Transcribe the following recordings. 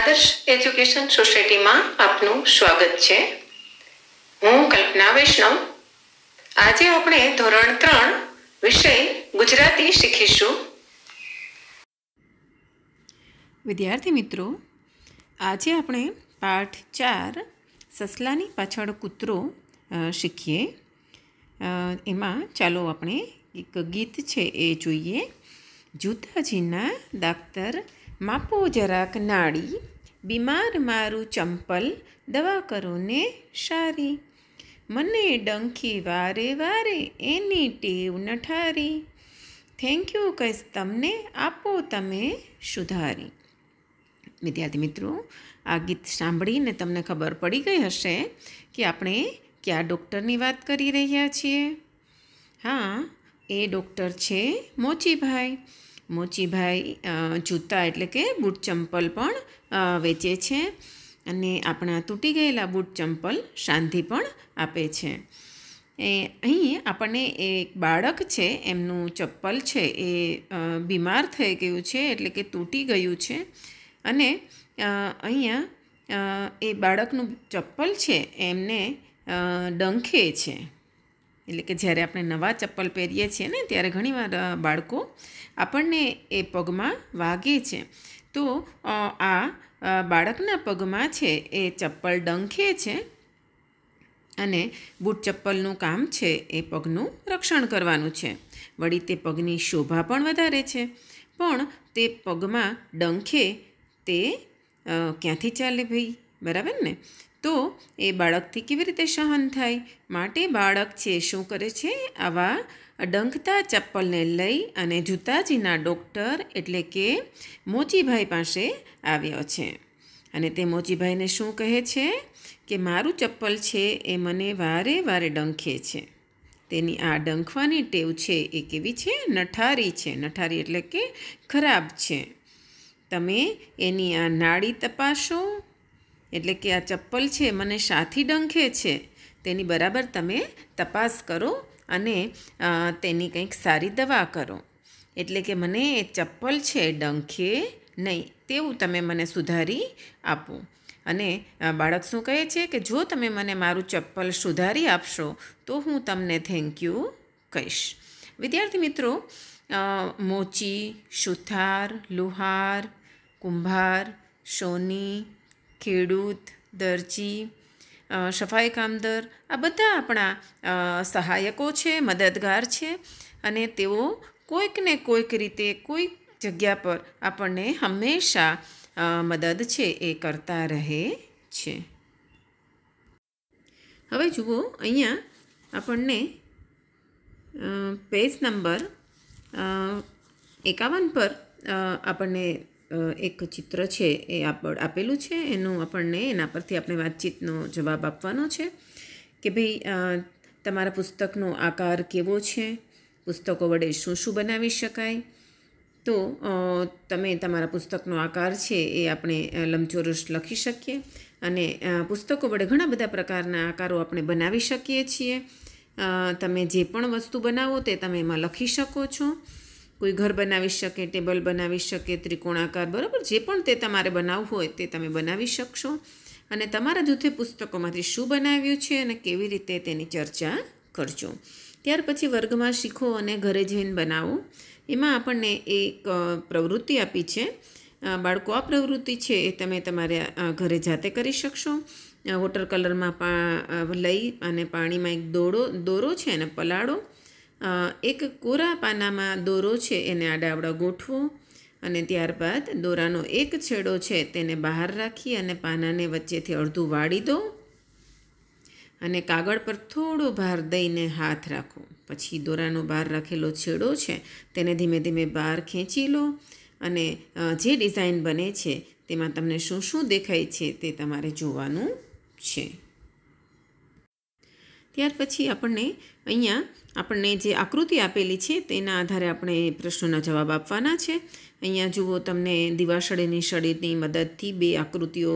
આદર્શ એજ્યુકેશન સોસાયટીમાં આપનું સ્વાગત છે હું કલ્પના વૈષ્ણવ આજે આપણે ધોરણ ત્રણ વિષય ગુજરાતી શીખીશું વિદ્યાર્થી મિત્રો આજે આપણે પાઠ ચાર સસલાની પાછળ કૂતરો શીખીએ એમાં ચાલો આપણે એક ગીત છે એ જોઈએ જૂતાજીના દાખતર માપો જરાક નાડી બીમાર મારું ચંપલ દવા કરો ને સારી મને ડંખી વારે વારે એની ટેવ નઠારી થેન્ક યુ કહીશ તમને આપો તમે સુધારી વિદ્યાર્થી મિત્રો આ ગીત સાંભળીને તમને ખબર પડી ગઈ હશે કે આપણે કયા ડૉક્ટરની વાત કરી રહ્યા છીએ હા એ ડૉક્ટર છે મોચીભાઈ મોચીભાઈ જૂતા એટલે કે બૂટ ચંપલ પણ વેચે છે અને આપણા તૂટી ગયેલા બૂટ ચંપલ શાંતિ પણ આપે છે એ અહીં આપણને એક બાળક છે એમનું ચપ્પલ છે એ બીમાર થઈ ગયું છે એટલે કે તૂટી ગયું છે અને અહીંયા એ બાળકનું ચપ્પલ છે એમને ડંખે છે એટલે કે જ્યારે આપણે નવા ચપ્પલ પહેરીએ છીએ ને ત્યારે ઘણીવાર બાળકો આપણને એ પગમાં વાગે છે તો આ બાળકના પગમાં છે એ ચપ્પલ ડંખે છે અને બૂટ ચપ્પલનું કામ છે એ પગનું રક્ષણ કરવાનું છે વળી તે પગની શોભા પણ વધારે છે પણ તે પગમાં ડંખે તે ક્યાંથી ચાલે ભાઈ બરાબર ને તો એ બાળકથી કેવી રીતે સહન થાય માટે બાળક છે શું કરે છે આવા ડંખતા ચપ્પલને લઈ અને જૂતાજીના ડૉક્ટર એટલે કે મોચીભાઈ પાસે આવ્યો છે અને તે મોચીભાઈને શું કહે છે કે મારું ચપ્પલ છે એ મને વારે વારે ડંખે છે તેની આ ડંખવાની ટેવ છે એ કેવી છે નઠારી છે નઠારી એટલે કે ખરાબ છે તમે એની આ નાળી તપાસો એટલે કે આ ચપ્પલ છે મને શાથી ડંખે છે તેની બરાબર તમે તપાસ કરો અને તેની કંઈક સારી દવા કરો એટલે કે મને એ ચપ્પલ છે ડંખે નહીં તેવું તમે મને સુધારી આપો અને બાળક શું કહે છે કે જો તમે મને મારું ચપ્પલ સુધારી આપશો તો હું તમને થેન્ક યુ કહીશ વિદ્યાર્થી મિત્રો મોચી સુથાર લુહાર કુંભાર સોની ખેડૂત દરજી સફાઈ કામદાર આ બધા આપણા સહાયકો છે મદદગાર છે અને તેઓ કોઈક ને કોઈક રીતે કોઈક જગ્યા પર આપણને હંમેશા મદદ છે એ કરતા રહે છે હવે જુઓ અહીંયા આપણને પેજ નંબર એકાવન પર આપણને એક ચિત્ર છે એ આપણ આપેલું છે એનું આપણને એના પરથી આપણે વાતચીતનો જવાબ આપવાનો છે કે ભાઈ તમારા પુસ્તકનો આકાર કેવો છે પુસ્તકો વડે શું શું બનાવી શકાય તો તમે તમારા પુસ્તકનો આકાર છે એ આપણે લંબચોરસ લખી શકીએ અને પુસ્તકો વડે ઘણા બધા પ્રકારના આકારો આપણે બનાવી શકીએ છીએ તમે જે પણ વસ્તુ બનાવો તે તમે એમાં લખી શકો છો કોઈ ઘર બનાવી શકે ટેબલ બનાવી શકે ત્રિકોણાકાર બરાબર જે પણ તે તમારે બનાવવું હોય તે તમે બનાવી શકશો અને તમારા જૂથે પુસ્તકોમાંથી શું બનાવ્યું છે અને કેવી રીતે તેની ચર્ચા કરજો ત્યાર પછી વર્ગમાં શીખો અને ઘરે જઈને બનાવો એમાં આપણને એક પ્રવૃત્તિ આપી છે બાળકો આ પ્રવૃત્તિ છે એ તમે તમારા ઘરે જાતે કરી શકશો વોટર કલરમાં પા લઈ અને પાણીમાં એક દોડો દોરો છે અને પલાળો એક કોરા પાનામાં દોરો છે એને આડાવડો ગોઠવો અને ત્યારબાદ દોરાનો એક છેડો છે તેને બહાર રાખી અને પાનાને વચ્ચેથી અડધું વાળી દો અને કાગળ પર થોડો ભાર દઈને હાથ રાખો પછી દોરાનો બહાર રાખેલો છેડો છે તેને ધીમે ધીમે બહાર ખેંચી લો અને જે ડિઝાઇન બને છે તેમાં તમને શું શું દેખાય છે તે તમારે જોવાનું છે ત્યાર પછી આપણને અહીંયા આપણને જે આકૃતિ આપેલી છે તેના આધારે આપણે પ્રશ્નોના જવાબ આપવાના છે અહીંયા જુઓ તમને દિવાસળીની શરીરની મદદથી બે આકૃતિઓ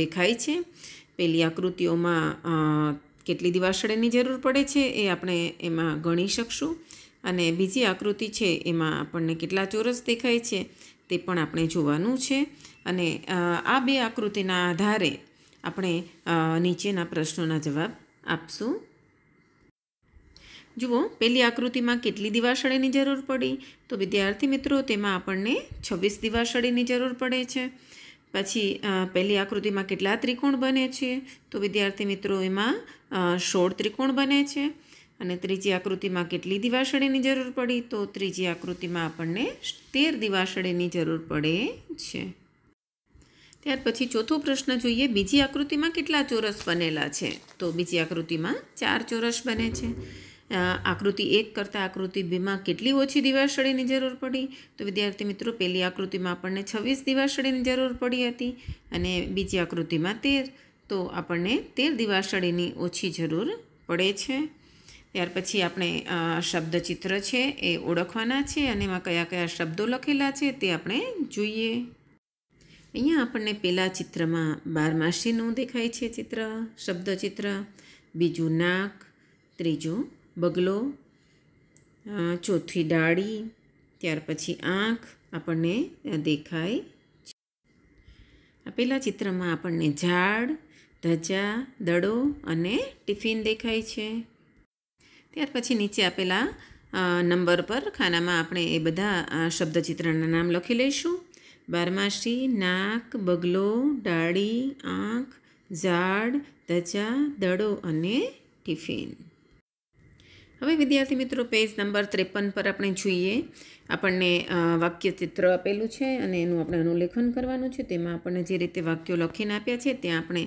દેખાય છે પેલી આકૃતિઓમાં કેટલી દિવાસળીની જરૂર પડે છે એ આપણે એમાં ગણી શકશું અને બીજી આકૃતિ છે એમાં આપણને કેટલા ચોરસ દેખાય છે તે પણ આપણે જોવાનું છે અને આ બે આકૃતિના આધારે આપણે નીચેના પ્રશ્નોના જવાબ આપશો જુઓ પહેલી આકૃતિમાં કેટલી દિવાસળીની જરૂર પડી તો વિદ્યાર્થી મિત્રો તેમાં આપણને છવ્વીસ દિવાસળીની જરૂર પડે છે પછી પહેલી આકૃતિમાં કેટલા ત્રિકોણ બને છે તો વિદ્યાર્થી મિત્રો એમાં સોળ ત્રિકોણ બને છે અને ત્રીજી આકૃતિમાં કેટલી દિવાસળીની જરૂર પડી તો ત્રીજી આકૃતિમાં આપણને તેર દિવાસળીની જરૂર પડે છે ત્યાર પછી ચોથો પ્રશ્ન જોઈએ બીજી આકૃતિમાં કેટલા ચોરસ બનેલા છે તો બીજી આકૃતિમાં ચાર ચોરસ બને છે આકૃતિ એક કરતાં આકૃતિ બેમાં કેટલી ઓછી દિવાસળીની જરૂર પડી તો વિદ્યાર્થી મિત્રો પહેલી આકૃતિમાં આપણને છવ્વીસ દિવાસળીની જરૂર પડી હતી અને બીજી આકૃતિમાં તેર તો આપણને તેર દિવાસળીની ઓછી જરૂર પડે છે ત્યાર પછી આપણે શબ્દચિત્ર છે એ ઓળખવાના છે અને એમાં કયા કયા શબ્દો લખેલા છે તે આપણે જોઈએ અહીંયા આપણને પહેલાં ચિત્રમાં બારમાસીનું દેખાય છે ચિત્ર શબ્દચિત્ર બીજું નાક ત્રીજું બગલો ચોથી ડાળી ત્યાર પછી આંખ આપણને દેખાય છે આપેલા ચિત્રમાં આપણને ઝાડ ધજા દડો અને ટિફિન દેખાય છે ત્યાર પછી નીચે આપેલા નંબર પર ખાનામાં આપણે એ બધા શબ્દચિત્રના નામ લખી લઈશું બારમાસી નાક બગલો ડાળી આંખ ઝાડ ધજા દડો અને ટિફિન હવે વિદ્યાર્થી મિત્રો પેજ નંબર ત્રેપન પર આપણે જોઈએ આપણને વાક્ય ચિત્ર આપેલું છે અને એનું આપણે અનુલેખન કરવાનું છે તેમાં આપણને જે રીતે વાક્યો લખીને આપ્યા છે ત્યાં આપણે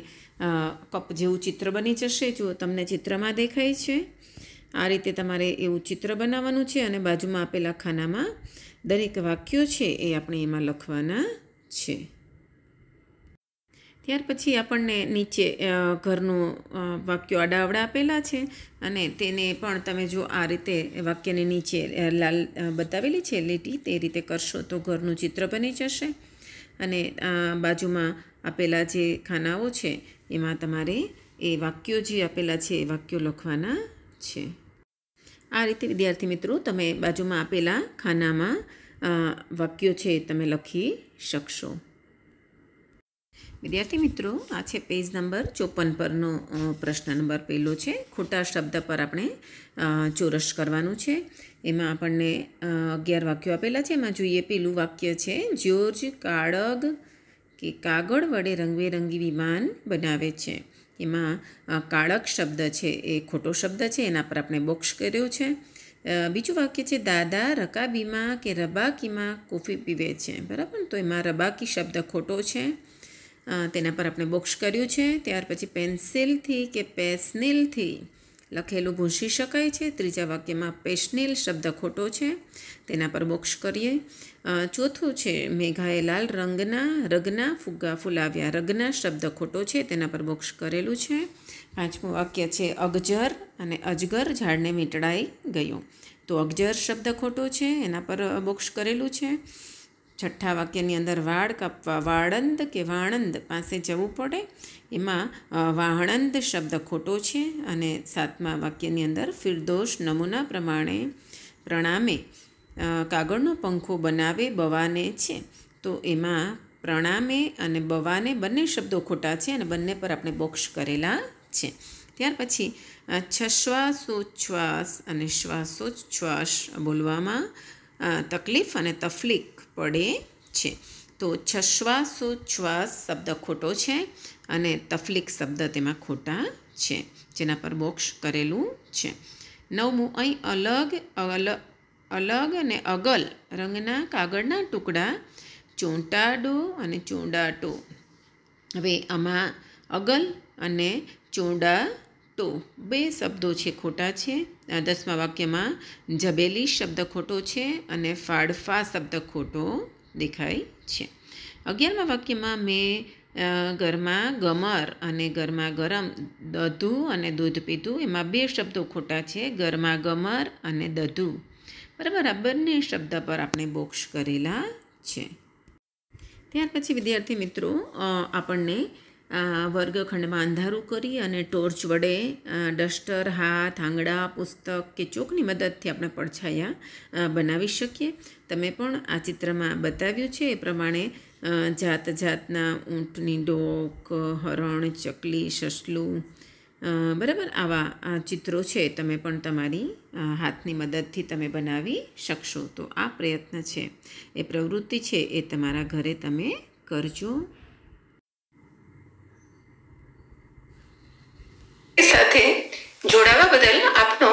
કપ જેવું ચિત્ર બની જશે જો તમને ચિત્રમાં દેખાય છે આ રીતે તમારે એવું ચિત્ર બનાવવાનું છે અને બાજુમાં આપેલા ખાનામાં દરેક વાક્યો છે એ આપણે એમાં લખવાના છે ત્યાર પછી આપણને નીચે ઘરનું વાક્યો આડાવડા આપેલા છે અને તેને પણ તમે જો આ રીતે વાક્યને નીચે લાલ બતાવેલી છે લીટી તે રીતે કરશો તો ઘરનું ચિત્ર બની જશે અને બાજુમાં આપેલા જે ખાનાઓ છે એમાં તમારે એ વાક્યો જે આપેલા છે એ વાક્યો લખવાના છે આ રીતે વિદ્યાર્થી મિત્રો તમે બાજુમાં આપેલા ખાનામાં વાક્યો છે તમે લખી શકશો વિદ્યાર્થી મિત્રો આ છે પેજ નંબર ચોપન પરનો પ્રશ્ન નંબર પહેલો છે ખોટા શબ્દ પર આપણે ચોરસ કરવાનું છે એમાં આપણને અગિયાર વાક્યો આપેલા છે એમાં જોઈએ પેલું વાક્ય છે જ્યોર્જ કાળગ કે કાગળ વડે રંગબેરંગી વિમાન બનાવે છે એમાં કાળક શબ્દ છે એ ખોટો શબ્દ છે એના પર આપણે બોક્ષ કર્યો છે બીજું વાક્ય છે દાદા રકાબીમાં કે રબાકીમાં કોફી પીવે છે બરાબર તો એમાં રબાકી શબ્દ ખોટો છે તેના પર આપણે બોક્ષ કર્યું છે ત્યાર પછી પેન્સિલથી કે પેસ્નિલથી લખેલું ભૂંસી શકાય છે ત્રીજા વાક્યમાં પેશનેલ શબ્દ ખોટો છે તેના પર બોક્ષ કરીએ ચોથું છે મેઘાએ લાલ રંગના રગના ફુગ્ગા ફુલાવ્યા રગના શબ્દ ખોટો છે તેના પર બોક્ષ કરેલું છે પાંચમું વાક્ય છે અગજર અને અજગર ઝાડને મીટડાઈ ગયું તો અગજર શબ્દ ખોટો છે એના પર બોક્ષ કરેલું છે છઠ્ઠા વાક્યની અંદર વાળ કાપવા વાળંદ કે વાણંદ પાસે જવું પડે એમાં વાહણંદ શબ્દ ખોટો છે અને સાતમા વાક્યની અંદર ફિરદોષ નમૂના પ્રમાણે પ્રણામે કાગળનો પંખો બનાવે બવાને છે તો એમાં પ્રણામે અને બવાને બંને શબ્દો ખોટા છે અને બંને પર આપણે બોક્ષ કરેલા છે ત્યાર પછી છશ્વાસોચ્છ્વાસ અને શ્વાસોચ્છ્વાસ બોલવામાં તકલીફ અને તફલીક પડે છે તો છશ્વાસો શ્વાસ શબ્દ ખોટો છે અને તફલીક શબ્દ તેમાં ખોટા છે જેના પર બોક્ષ કરેલું છે નવમું અહીં અલગ અલગ અને અગલ રંગના કાગળના ટુકડા ચોંટાડો અને ચોંડાટો હવે આમાં અગલ અને ચોંડા તો બે શબ્દો છે ખોટા છે દસમા વાક્યમાં જબેલી શબ્દ ખોટો છે અને ફાડફા શબ્દ ખોટો દેખાય છે અગિયારમા વાક્યમાં મેં ઘરમાં ગમર અને ઘરમાં ગરમ દધુ અને દૂધ પીધું એમાં બે શબ્દો ખોટા છે ઘરમાં ગમર અને દધુ બરાબર આ બંને શબ્દ પર આપણે બોક્ષ કરેલા છે ત્યાર પછી વિદ્યાર્થી મિત્રો આપણને આ વર્ગખંડમાં અંધારું કરી અને ટોર્ચ વડે ડસ્ટર હાથ આંગળા પુસ્તક કે ચોકની મદદથી આપણે પડછાયા બનાવી શકીએ તમે પણ આ ચિત્રમાં બતાવ્યું છે એ પ્રમાણે જાત જાતના ઊંટની ડોક હરણ ચકલી સસલું બરાબર આવા ચિત્રો છે તમે પણ તમારી હાથની મદદથી તમે બનાવી શકશો તો આ પ્રયત્ન છે એ પ્રવૃત્તિ છે એ તમારા ઘરે તમે કરજો સાથે જોડાવા બદલ આપનો